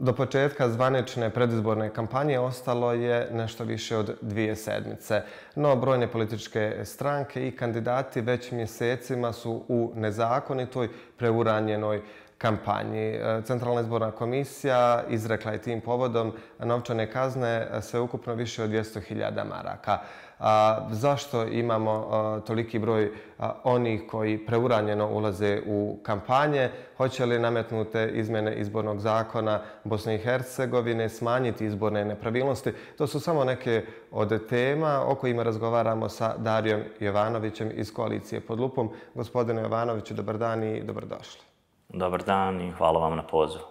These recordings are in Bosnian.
Do početka zvanične predizborne kampanje ostalo je nešto više od dvije sedmice. No brojne političke stranke i kandidati već mjesecima su u nezakonitoj preuranjenoj uh, kampanji. E, Centralna izborna komisija izrekla je tim povodom novčane kazne e, sve ukupno više od 200.000 maraka. A, e, zašto imamo a, toliki broj a, onih koji preuranjeno ulaze u kampanje? Hoće li nametnute izmjene izbornog zakona Bosne i Hercegovine smanjiti izborne nepravilnosti? To su samo neke od tema o kojima razgovaramo sa Darijom Jovanovićem iz koalicije pod lupom. Gospodine Jovanoviću, dobar dan i dobrodošli. Dobar dan i hvala vam na pozivu.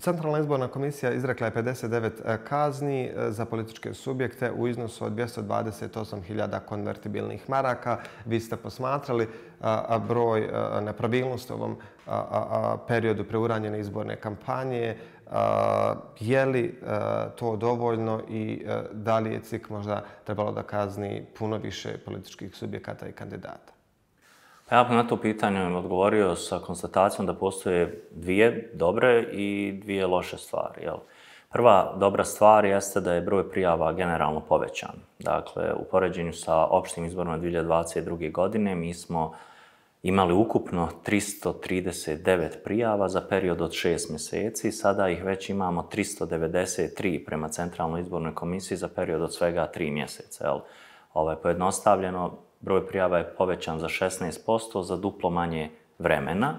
Centralna izborna komisija izrekla je 59 e, kazni e, za političke subjekte u iznosu od 228.000 konvertibilnih maraka. Vi ste posmatrali e, broj nepravilnosti u ovom periodu preuranjene izborne kampanje. Je li to dovoljno i da li je CIK možda trebalo da kazni puno više političkih subjekata i kandidata? Pa ja bih na to pitanje odgovorio sa konstatacijom da postoje dvije dobre i dvije loše stvari. Jel? Prva dobra stvar jeste da je broj prijava generalno povećan. Dakle, u poređenju sa opštim izborom 2022. godine, mi smo imali ukupno 339 prijava za period od 6 mjeseci. Sada ih već imamo 393 prema Centralnoj izbornoj komisiji za period od svega 3 mjeseca. Jel? Ovo je pojednostavljeno, broj prijava je povećan za 16% za duplo manje vremena.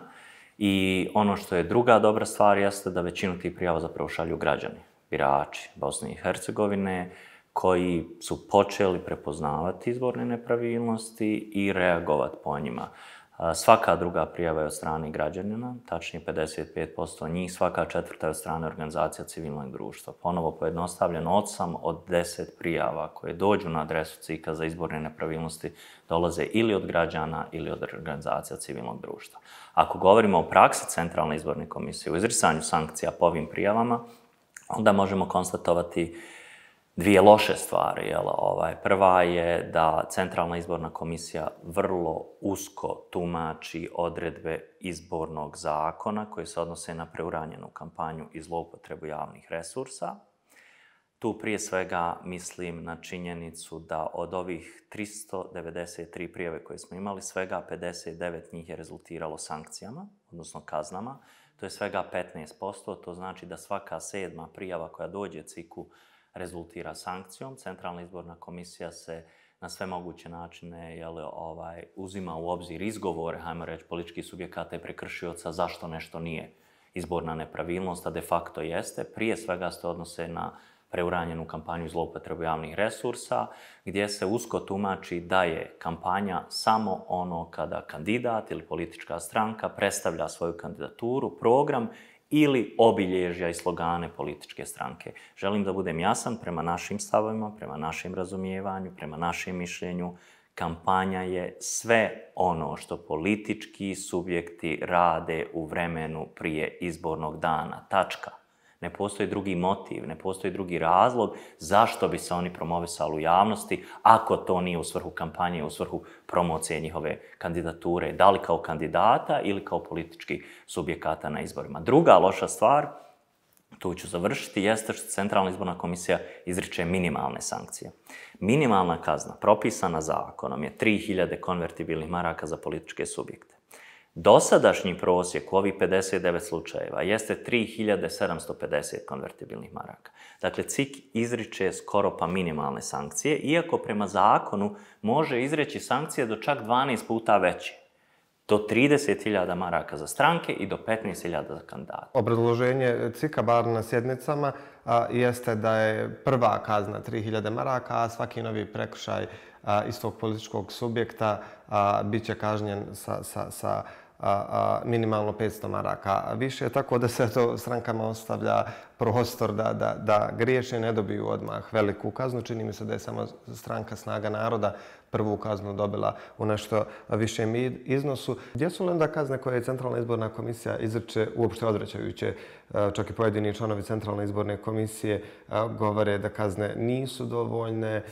I ono što je druga dobra stvar jeste da većinu tih prijava zapravo šalju građani, birači Bosne i Hercegovine, koji su počeli prepoznavati izborne nepravilnosti i reagovati po njima. Uh, svaka druga prijava je od strane građanina, tačnije 55% njih, svaka četvrta je od strane organizacija civilnog društva. Ponovo pojednostavljen, od sam od 10 prijava koje dođu na adresu CIKA za izborne nepravilnosti dolaze ili od građana ili od organizacija civilnog društva. Ako govorimo o praksi Centralne izborne komisije u izrisanju sankcija po ovim prijavama, onda možemo konstatovati uh, dvije loše stvari. Jel? Ovaj, prva je da Centralna izborna komisija vrlo usko tumači odredbe izbornog zakona koji se odnose na preuranjenu kampanju i zloupotrebu javnih resursa. Tu prije svega mislim na činjenicu da od ovih 393 prijave koje smo imali, svega 59 njih je rezultiralo sankcijama, odnosno kaznama. To je svega 15%, to znači da svaka sedma prijava koja dođe ciku rezultira sankcijom. Centralna izborna komisija se na sve moguće načine jel, ovaj, uzima u obzir izgovore, hajmo reći, političkih subjekata i prekršioca zašto nešto nije izborna nepravilnost, a de facto jeste. Prije svega se odnose na preuranjenu kampanju zloupotrebu javnih resursa, gdje se usko tumači da je kampanja samo ono kada kandidat ili politička stranka predstavlja svoju kandidaturu, program ili obilježja i slogane političke stranke. Želim da budem jasan prema našim stavovima, prema našem razumijevanju, prema našem mišljenju. Kampanja je sve ono što politički subjekti rade u vremenu prije izbornog dana. Tačka. Ne postoji drugi motiv, ne postoji drugi razlog zašto bi se oni promovisali u javnosti ako to nije u svrhu kampanje, u svrhu promocije njihove kandidature, da li kao kandidata ili kao politički subjekata na izborima. Druga loša stvar, tu ću završiti, jeste što Centralna izborna komisija izriče minimalne sankcije. Minimalna kazna propisana zakonom je 3000 konvertibilnih maraka za političke subjekte. Dosadašnji prosjek u ovih 59 slučajeva jeste 3750 konvertibilnih maraka. Dakle, CIK izriče skoro pa minimalne sankcije, iako prema zakonu može izreći sankcije do čak 12 puta veće. Do 30.000 maraka za stranke i do 15.000 za kandidata. Obradloženje CIK-a, bar na sjednicama, a, jeste da je prva kazna 3.000 maraka, a svaki novi prekršaj a, istog političkog subjekta a, bit će kažnjen sa, sa, sa minimalno 500 maraka više, tako da se to strankama ostavlja prostor da, da, da griješe, ne dobiju odmah veliku kaznu. Čini mi se da je samo stranka snaga naroda prvu kaznu dobila u nešto višem iznosu. Gdje su li onda kazne koje je Centralna izborna komisija izrče uopšte odrećajuće? E, čak i pojedini članovi Centralne izborne komisije e, govore da kazne nisu dovoljne e,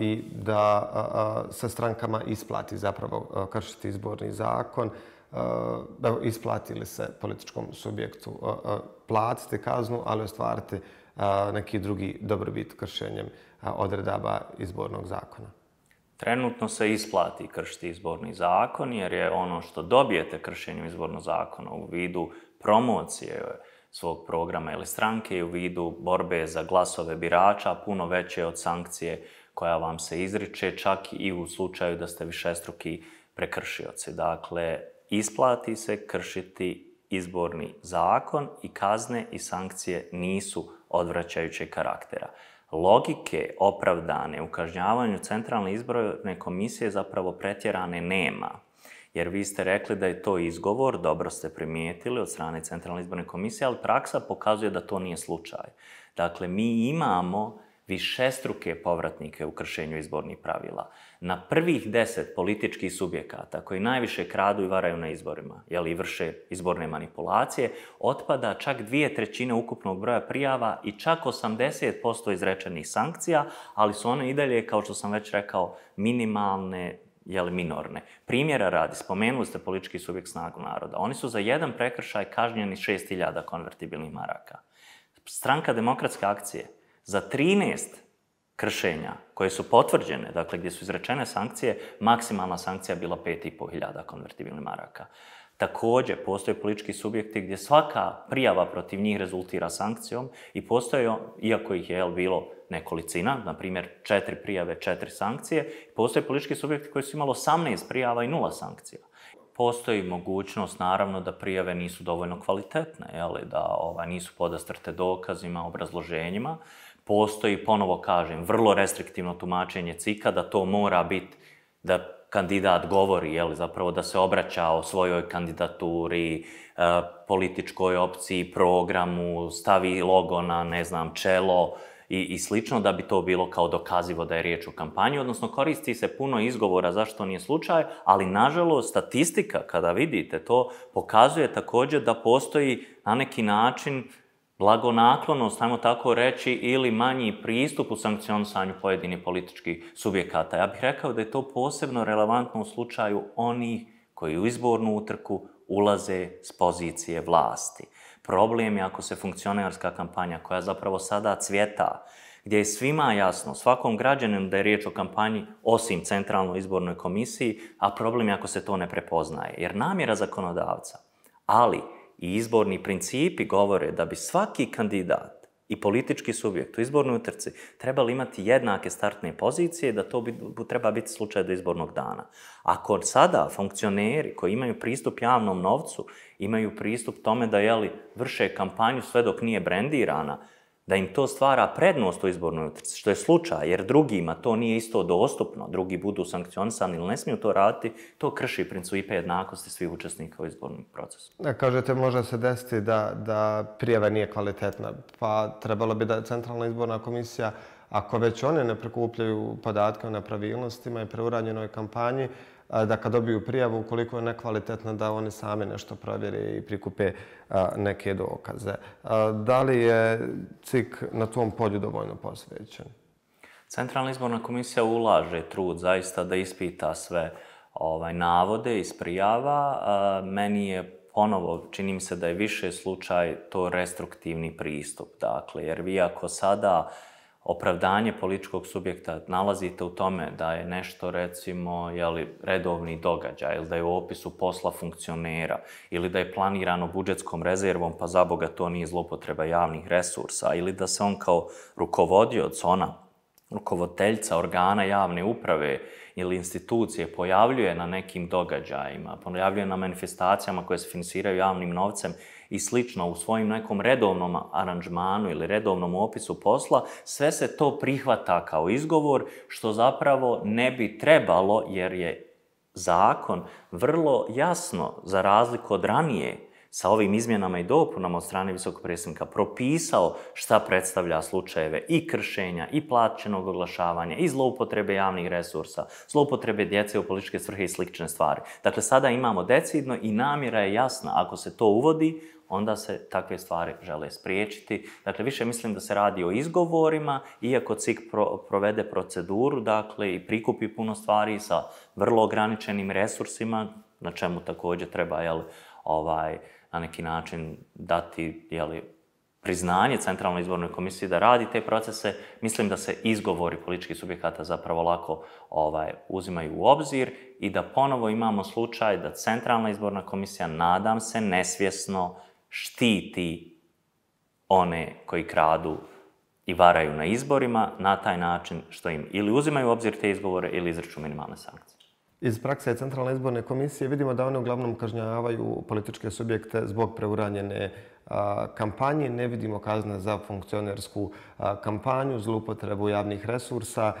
i da se strankama isplati zapravo kršiti izborni zakon da eh, isplatili se političkom subjektu. Eh, eh, Platite kaznu, ali ostvarite neki drugi dobrobit kršenjem odredaba izbornog zakona. Trenutno se isplati kršiti izborni zakon, jer je ono što dobijete kršenjem izbornog zakona u vidu promocije svog programa ili stranke i u vidu borbe za glasove birača puno veće od sankcije koja vam se izriče, čak i u slučaju da ste višestruki prekršioci. Dakle, isplati se kršiti izborni zakon i kazne i sankcije nisu odvraćajućeg karaktera. Logike opravdane u kažnjavanju Centralne izborne komisije zapravo pretjerane nema. Jer vi ste rekli da je to izgovor, dobro ste primijetili od strane Centralne izborne komisije, ali praksa pokazuje da to nije slučaj. Dakle, mi imamo višestruke povratnike u kršenju izbornih pravila. Na prvih deset političkih subjekata koji najviše kradu i varaju na izborima, jel i vrše izborne manipulacije, otpada čak dvije trećine ukupnog broja prijava i čak 80% izrečenih sankcija, ali su one i dalje, kao što sam već rekao, minimalne, jel minorne. Primjera radi, spomenuli ste politički subjekt snagu naroda. Oni su za jedan prekršaj kažnjeni 6000 konvertibilnih maraka. Stranka demokratske akcije, za 13 kršenja koje su potvrđene, dakle gdje su izrečene sankcije, maksimalna sankcija bila 5.500 konvertibilnih maraka. Takođe, postoje politički subjekti gdje svaka prijava protiv njih rezultira sankcijom i postoje, iako ih je jel, bilo nekolicina, na primjer četiri prijave, četiri sankcije, postoje politički subjekti koji su imali 18 prijava i nula sankcija. Postoji mogućnost, naravno, da prijave nisu dovoljno kvalitetne, jel, da ova, nisu podastrte dokazima, obrazloženjima, postoji, ponovo kažem, vrlo restriktivno tumačenje cika, da to mora biti da kandidat govori, jeli, zapravo da se obraća o svojoj kandidaturi, e, političkoj opciji, programu, stavi logo na, ne znam, čelo i, i slično, da bi to bilo kao dokazivo da je riječ o kampanji. Odnosno, koristi se puno izgovora zašto nije slučaj, ali, nažalost, statistika, kada vidite to, pokazuje također da postoji na neki način blagonaklonost, ajmo tako reći, ili manji pristup u sankcionisanju pojedinih političkih subjekata. Ja bih rekao da je to posebno relevantno u slučaju onih koji u izbornu utrku ulaze s pozicije vlasti. Problem je ako se funkcionarska kampanja, koja zapravo sada cvjeta, gdje je svima jasno, svakom građanem da je riječ o kampanji, osim centralnoj izbornoj komisiji, a problem je ako se to ne prepoznaje. Jer namjera zakonodavca, ali i izborni principi govore da bi svaki kandidat i politički subjekt u izbornoj utrci trebali imati jednake startne pozicije da to bi, bu, treba biti slučaj do izbornog dana. Ako sada funkcioneri koji imaju pristup javnom novcu imaju pristup tome da jeli, vrše kampanju sve dok nije brendirana, uh, da im to stvara prednost u izbornoj utrci, što je slučaj, jer drugima to nije isto dostupno, drugi budu sankcionisani ili ne smiju to raditi, to krši principe jednakosti svih učesnika u izbornom procesu. Da, e, kažete, može se desiti da, da prijava nije kvalitetna, pa trebalo bi da Centralna izborna komisija, ako već one ne prekupljaju podatke o nepravilnostima i preuranjenoj kampanji, da kad dobiju prijavu, ukoliko je nekvalitetna, da oni sami nešto provjere i prikupe neke dokaze. Da li je CIK na tom polju dovoljno posvećen? Centralna izborna komisija ulaže trud zaista da ispita sve ovaj navode iz prijava. Meni je ponovo, čini mi se da je više slučaj to restruktivni pristup. Dakle, jer vi ako sada uh, opravdanje političkog subjekta nalazite u tome da je nešto, recimo, jeli, redovni događaj, ili da je u opisu posla funkcionera, ili da je planirano budžetskom rezervom, pa za Boga to nije zlopotreba javnih resursa, ili da se on kao rukovodioc, ona, rukovoteljca organa javne uprave ili institucije pojavljuje na nekim događajima, pojavljuje na manifestacijama koje se finansiraju javnim novcem, i slično u svojim nekom redovnom aranžmanu ili redovnom opisu posla, sve se to prihvata kao izgovor, što zapravo ne bi trebalo, jer je zakon vrlo jasno, za razliku od ranije, sa ovim izmjenama i dopunama od strane visokog predsjednika propisao šta predstavlja slučajeve i kršenja, i plaćenog oglašavanja, i zloupotrebe javnih resursa, zloupotrebe djece u političke svrhe i slične stvari. Dakle, sada imamo decidno i namjera je jasna. Ako se to uvodi, onda se takve stvari žele spriječiti. Dakle, više mislim da se radi o izgovorima, iako CIK pro, provede proceduru, dakle, i prikupi puno stvari sa vrlo ograničenim resursima, na čemu također treba, jel, ovaj, na neki način dati, jel, priznanje Centralnoj izbornoj komisiji da radi te procese, mislim da se izgovori političkih subjekata zapravo lako ovaj, uzimaju u obzir i da ponovo imamo slučaj da Centralna izborna komisija, nadam se, nesvjesno uh, štiti one koji kradu i varaju na izborima na taj način što im ili uzimaju u obzir te izgovore ili izraču minimalne sankcije. Iz prakse Centralne izborne komisije vidimo da one uglavnom kažnjavaju političke subjekte zbog preuranjene kampanje, ne vidimo kazne za funkcionersku kampanju, zlupotrebu javnih resursa,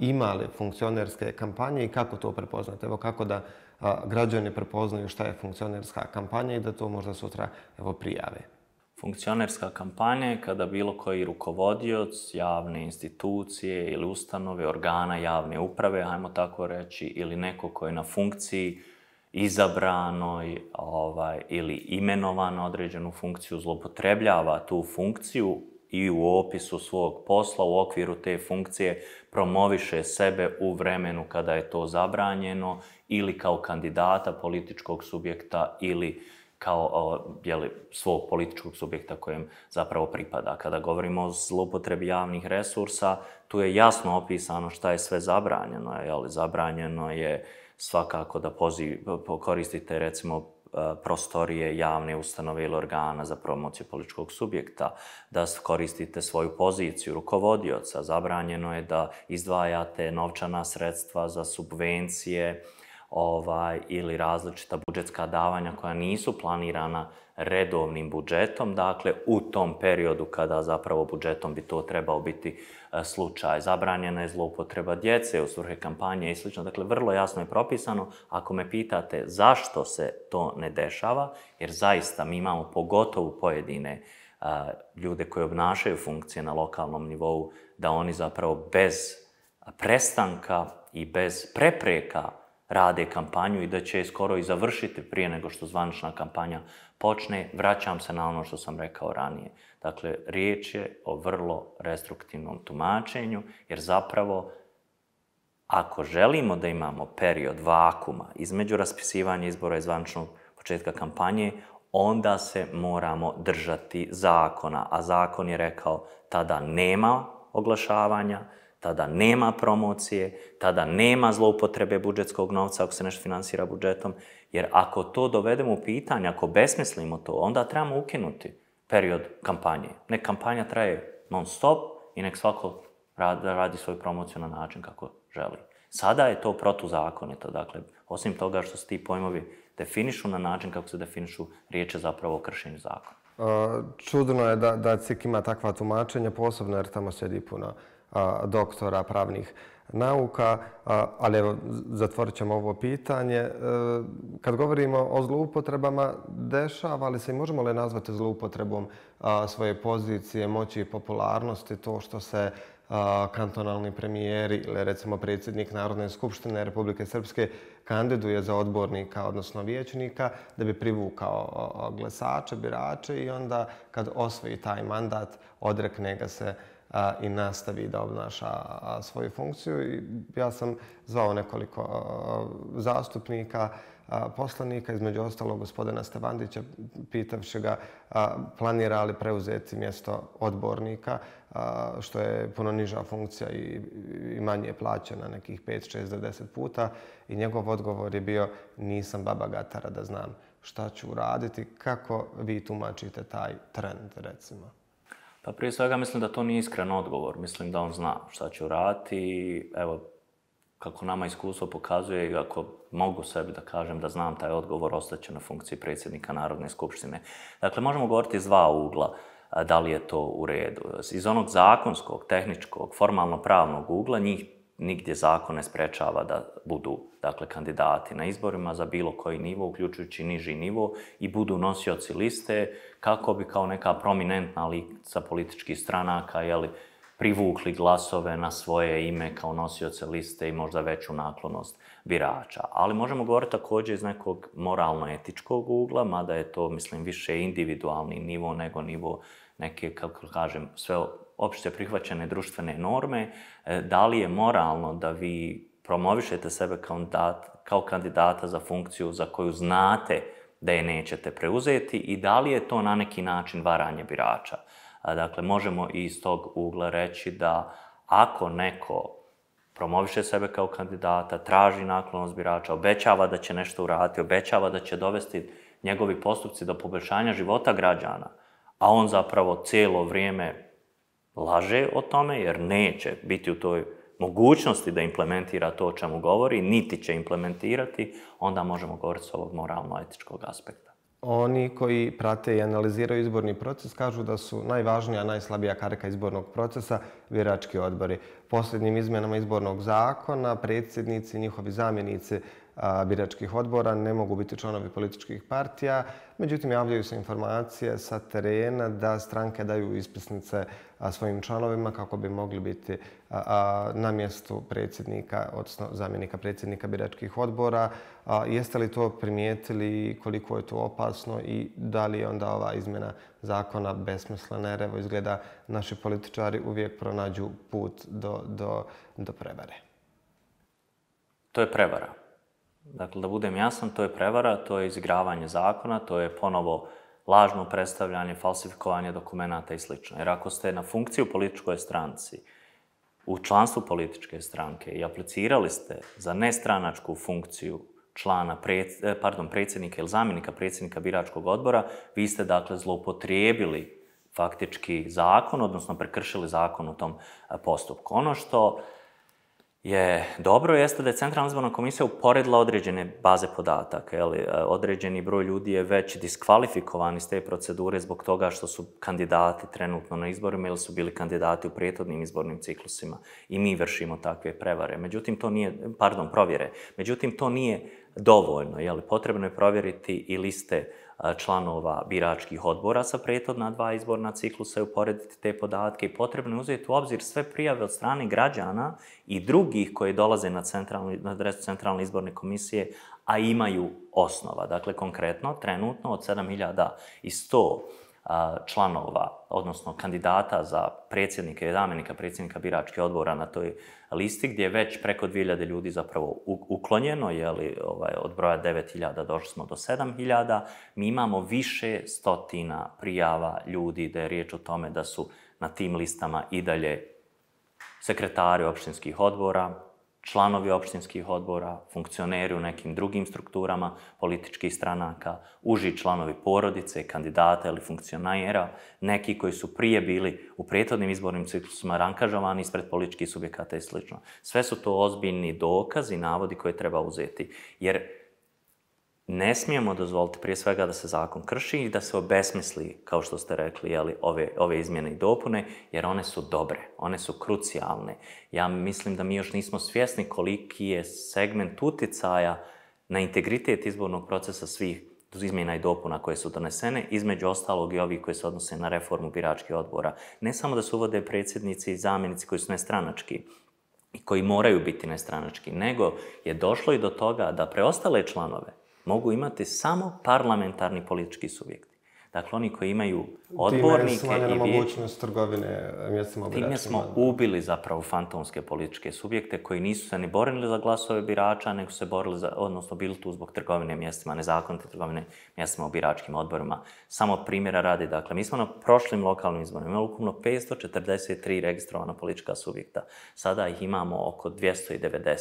imali funkcionerske kampanje i kako to prepoznate? Evo kako da građani prepoznaju šta je funkcionerska kampanja i da to možda sutra evo, prijave. Funkcionerska kampanja je kada bilo koji rukovodioc javne institucije ili ustanove, organa javne uprave, hajmo tako reći, ili neko ko je na funkciji izabranoj ovaj, ili imenovan određenu funkciju, zlopotrebljava tu funkciju i u opisu svog posla u okviru te funkcije promoviše sebe u vremenu kada je to zabranjeno ili kao kandidata političkog subjekta ili kao jeli, svog političkog subjekta kojem zapravo pripada. Kada govorimo o zlopotrebi javnih resursa, tu je jasno opisano šta je sve zabranjeno. Jeli, zabranjeno je svakako da poziv, koristite recimo E, prostorije javne ustanove ili organa za promociju političkog subjekta, da koristite svoju poziciju rukovodioca. Zabranjeno je da izdvajate novčana sredstva za subvencije ovaj, ili različita budžetska davanja koja nisu planirana redovnim budžetom, dakle u tom periodu kada zapravo budžetom bi to trebao biti e, slučaj. Zabranjena je zloupotreba djece u svrhe kampanje i sl. Dakle, vrlo jasno je propisano, ako me pitate zašto se to ne dešava, jer zaista mi imamo pogotovo pojedine e, ljude koji obnašaju funkcije na lokalnom nivou, da oni zapravo bez prestanka i bez prepreka rade kampanju i da će skoro i završiti prije nego što zvanična kampanja počne, vraćam se na ono što sam rekao ranije. Dakle, riječ je o vrlo restruktivnom tumačenju, jer zapravo ako želimo da imamo period vakuma između raspisivanja izbora i zvančnog početka kampanje, onda se moramo držati zakona. A zakon je rekao tada nema oglašavanja, tada nema promocije, tada nema zloupotrebe budžetskog novca ako se nešto finansira budžetom, jer ako to dovedemo u pitanje, ako besmislimo to, onda trebamo ukinuti period kampanje. Nek kampanja traje non stop i nek svako radi svoju promociju na način kako želi. Sada je to protuzakonito, dakle, osim toga što se ti pojmovi definišu na način kako se definišu riječe zapravo o kršenju zakona. Čudno je da, da CIK ima takva tumačenja, posebno jer tamo sedi puno uh, doktora pravnih nauka, ali evo, zatvorit ćemo ovo pitanje. E, kad govorimo o zloupotrebama, dešava li se i možemo li nazvati zloupotrebom svoje pozicije, moći i popularnosti to što se kantonalni premijeri ili recimo predsjednik Narodne skupštine Republike Srpske kandiduje za odbornika, odnosno vijećnika, da bi privukao glasače, birače i onda kad osvoji taj mandat, odrekne ga se uh, i nastavi da obnaša svoju funkciju. Ja sam zvao nekoliko zastupnika, poslanika, između ostalog gospodina Stevandića, pitavši ga planira li preuzeti mjesto odbornika, što je puno niža funkcija i manje plaćena nekih 5, 6, 10 puta. I njegov odgovor je bio nisam baba gatara da znam šta ću uraditi. Kako vi tumačite taj trend, recimo? Pa prije svega mislim da to nije iskren odgovor. Mislim da on zna šta će urati. Evo, kako nama iskustvo pokazuje i ako mogu sebi da kažem da znam taj odgovor, ostaće na funkciji predsjednika Narodne skupštine. Dakle, možemo govoriti iz dva ugla da li je to u redu. Iz onog zakonskog, tehničkog, formalno-pravnog ugla, njih nigdje zakon ne sprečava da budu dakle, kandidati na izborima za bilo koji nivo, uključujući niži nivo, i budu nosioci liste kako bi kao neka prominentna lica političkih stranaka jeli, privukli glasove na svoje ime kao nosioce liste i možda veću naklonost birača. Ali možemo govoriti također iz nekog moralno-etičkog ugla, mada je to, mislim, više individualni nivo nego nivo neke, kako kažem, sve opšte prihvaćene društvene norme, e, da li je moralno da vi promovišete sebe kao kandidata, kao kandidata za funkciju za koju znate da je nećete preuzeti i da li je to na neki način varanje birača. Dakle, možemo iz tog ugla reći da ako neko promoviše sebe kao kandidata, traži naklonost birača, obećava da će nešto uraditi, obećava da će dovesti njegovi postupci do poboljšanja života građana, a on zapravo cijelo vrijeme laže o tome, jer neće biti u toj mogućnosti da implementira to o čemu govori, niti će implementirati, onda možemo govoriti s ovog moralno-etičkog aspekta. Oni koji prate i analiziraju izborni proces kažu da su najvažnija, najslabija karika izbornog procesa virački odbori. Posljednjim izmenama izbornog zakona, predsjednici, njihovi zamjenici biračkih odbora ne mogu biti članovi političkih partija. Međutim, javljaju se informacije sa terena da stranke daju ispisnice svojim članovima kako bi mogli biti na mjestu predsjednika, odnosno zamjenika predsjednika biračkih odbora. Jeste li to primijetili i koliko je to opasno i da li je onda ova izmjena zakona besmislena? Jer evo izgleda naši političari uvijek pronađu put do, do, do prevare. To je prevara. Dakle, da budem jasan, to je prevara, to je izigravanje zakona, to je ponovo lažno predstavljanje, falsifikovanje dokumenta i sl. Jer ako ste na funkciji u političkoj stranci, u članstvu političke stranke i aplicirali ste za nestranačku funkciju člana, pred, eh, pardon, predsjednika ili zamjenika predsjednika biračkog odbora, vi ste dakle zloupotrijebili faktički zakon, odnosno prekršili zakon u tom eh, postupku. Ono što uh, je dobro jeste da je Centralna izborna komisija uporedila određene baze podataka. Jeli, e, određeni broj ljudi je već diskvalifikovan iz te procedure zbog toga što su kandidati trenutno na izborima ili su bili kandidati u prijetodnim izbornim ciklusima i mi vršimo takve prevare. Međutim, to nije, pardon, provjere. Međutim, to nije dovoljno. Jeli, potrebno je provjeriti i liste uh, članova biračkih odbora sa prethodna dva izborna ciklusa i uporediti te podatke. Potrebno je uzeti u obzir sve prijave od strane građana i drugih koje dolaze na, centralni, na adresu Centralne izborne komisije, a imaju osnova. Dakle, konkretno, trenutno od 7.100 članova, odnosno kandidata za predsjednika i zamjenika predsjednika biračke odbora na toj listi, gdje je već preko 2000 ljudi zapravo uklonjeno, jeli, ovaj, od broja 9000 došli smo do 7000, mi imamo više stotina prijava ljudi da je riječ o tome da su na tim listama i dalje sekretari opštinskih odbora, članovi opštinskih odbora, funkcioneri u nekim drugim strukturama političkih stranaka, uži članovi porodice, kandidata ili funkcionajera, neki koji su prije bili u prijetodnim izbornim ciklusima rankažovani ispred političkih subjekata i sl. Sve su to ozbiljni dokazi i navodi koje treba uzeti. Jer ne smijemo dozvoliti prije svega da se zakon krši i da se obesmisli, kao što ste rekli, jeli, ove, ove izmjene i dopune, jer one su dobre, one su krucijalne. Ja mislim da mi još nismo svjesni koliki je segment uticaja na integritet izbornog procesa svih izmjena i dopuna koje su donesene, između ostalog i ovi koji se odnose na reformu biračkih odbora. Ne samo da se uvode predsjednici i zamjenici koji su nestranački, i koji moraju biti nestranački, nego je došlo i do toga da preostale članove mogu imati samo parlamentarni politički subjekti. Dakle, oni koji imaju odbornike i vijeće... mogućnost trgovine eh, mjestima obiračima. Time smo ubili zapravo fantomske političke subjekte koji nisu se ni borili za glasove birača, nego se borili za, odnosno bili tu zbog trgovine mjestima, nezakonite trgovine mjestima u biračkim odborima. Samo primjera radi, dakle, mi smo na prošlim lokalnim izborima imali ukupno 543 registrovana politička subjekta. Sada ih imamo oko 290.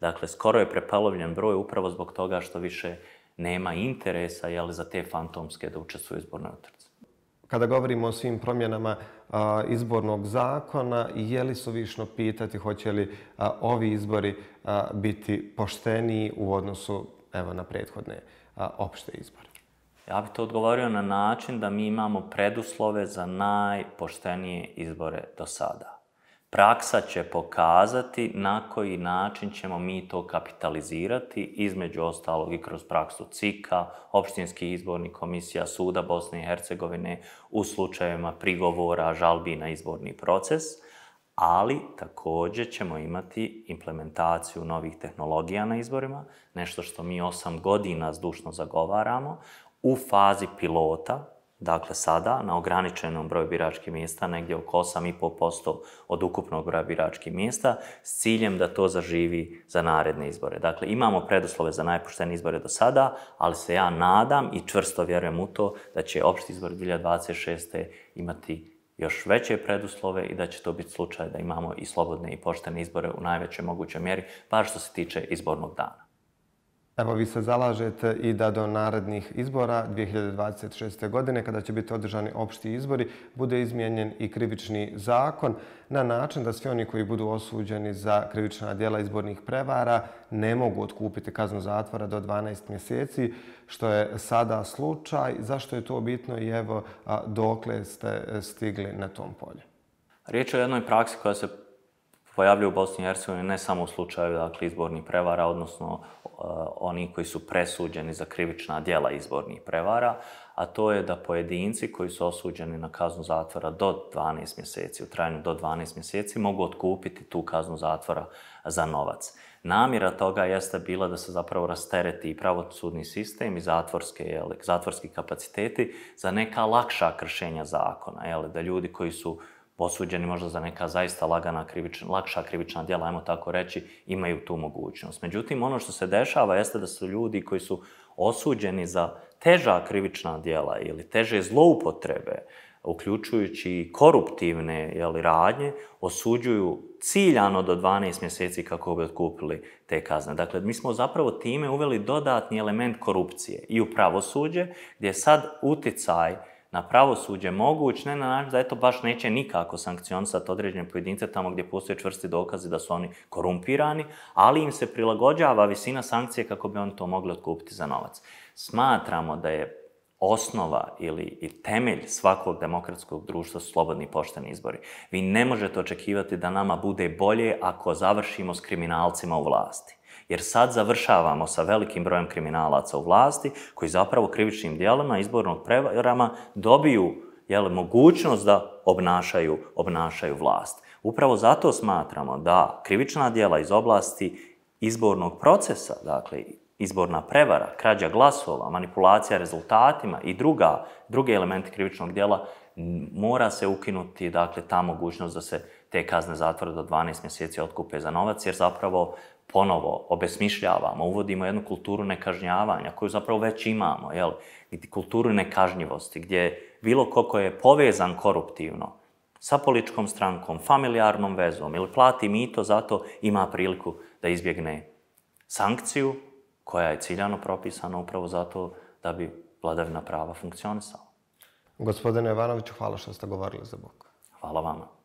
Dakle, skoro je prepalovljen broj upravo zbog toga što više nema interesa jeli, za te fantomske da učestvuju izborne utrce. Kada govorimo o svim promjenama a, izbornog zakona, je li suvišno pitati hoće li a, ovi izbori a, biti pošteniji u odnosu evo, na prethodne a, opšte izbore? Ja bih to odgovorio na način da mi imamo preduslove za najpoštenije izbore do sada praksa će pokazati na koji način ćemo mi to kapitalizirati, između ostalog i kroz praksu CIKA, opštinski izborni komisija, suda Bosne i Hercegovine, u slučajevima prigovora, žalbi na izborni proces, ali također ćemo imati implementaciju novih tehnologija na izborima, nešto što mi osam godina zdušno zagovaramo, u fazi pilota, dakle sada, na ograničenom broju biračkih mjesta, negdje oko 8,5% od ukupnog broja biračkih mjesta, s ciljem da to zaživi za naredne izbore. Dakle, imamo predoslove za najpoštene izbore do sada, ali se ja nadam i čvrsto vjerujem u to da će opšti izbor 2026. imati još veće preduslove i da će to biti slučaj da imamo i slobodne i poštene izbore u najvećoj mogućoj mjeri, baš što se tiče izbornog dana. Evo, vi se zalažete i da do narednih izbora 2026. godine, kada će biti održani opšti izbori, bude izmijenjen i krivični zakon na način da svi oni koji budu osuđeni za krivična dijela izbornih prevara ne mogu otkupiti kaznu zatvora do 12 mjeseci, što je sada slučaj. Zašto je to bitno i evo dokle ste stigli na tom polju? Riječ je o jednoj praksi koja se pojavljuju u Bosni i Hercegovini ne samo u slučaju dakle, izbornih prevara, odnosno eh, oni koji su presuđeni za krivična dijela izbornih prevara, a to je da pojedinci koji su osuđeni na kaznu zatvora do 12 mjeseci, u trajanju do 12 mjeseci, mogu otkupiti tu kaznu zatvora za novac. Namjera toga jeste bila da se zapravo rastereti i pravosudni sistem i zatvorske, jeli, zatvorski kapaciteti za neka lakša kršenja zakona, jeli, da ljudi koji su posuđeni možda za neka zaista lagana, krivična, lakša krivična djela, ajmo tako reći, imaju tu mogućnost. Međutim, ono što se dešava jeste da su ljudi koji su osuđeni za teža krivična djela ili teže zloupotrebe, uključujući i koruptivne jeli, radnje, osuđuju ciljano do 12 mjeseci kako bi otkupili te kazne. Dakle, mi smo zapravo time uveli dodatni element korupcije i u pravosuđe, gdje je sad uticaj uh, na pravosuđe moguć, ne na način da eto baš neće nikako sankcionisati određene pojedince tamo gdje postoje čvrsti dokazi da su oni korumpirani, ali im se prilagođava visina sankcije kako bi oni to mogli otkupiti za novac. Smatramo da je osnova ili i temelj svakog demokratskog društva slobodni pošteni izbori. Vi ne možete očekivati da nama bude bolje ako završimo s kriminalcima u vlasti. Jer sad završavamo sa velikim brojem kriminalaca u vlasti koji zapravo krivičnim dijelama izbornog prevarama dobiju jel, mogućnost da obnašaju, obnašaju vlast. Upravo zato smatramo da krivična dijela iz oblasti izbornog procesa, dakle izborna prevara, krađa glasova, manipulacija rezultatima i druga, druge elementi krivičnog dijela, mora se ukinuti dakle, ta mogućnost da se te kazne zatvore do 12 mjeseci otkupe za novac, jer zapravo ponovo obesmišljavamo, uvodimo jednu kulturu nekažnjavanja koju zapravo već imamo, jel? kulturu nekažnjivosti gdje bilo ko ko je povezan koruptivno sa političkom strankom, familijarnom vezom ili plati mito za to, ima priliku da izbjegne sankciju koja je ciljano propisana upravo zato da bi vladavina prava funkcionisala. Gospodine Ivanoviću, hvala što ste govorili za Bog. Hvala vama.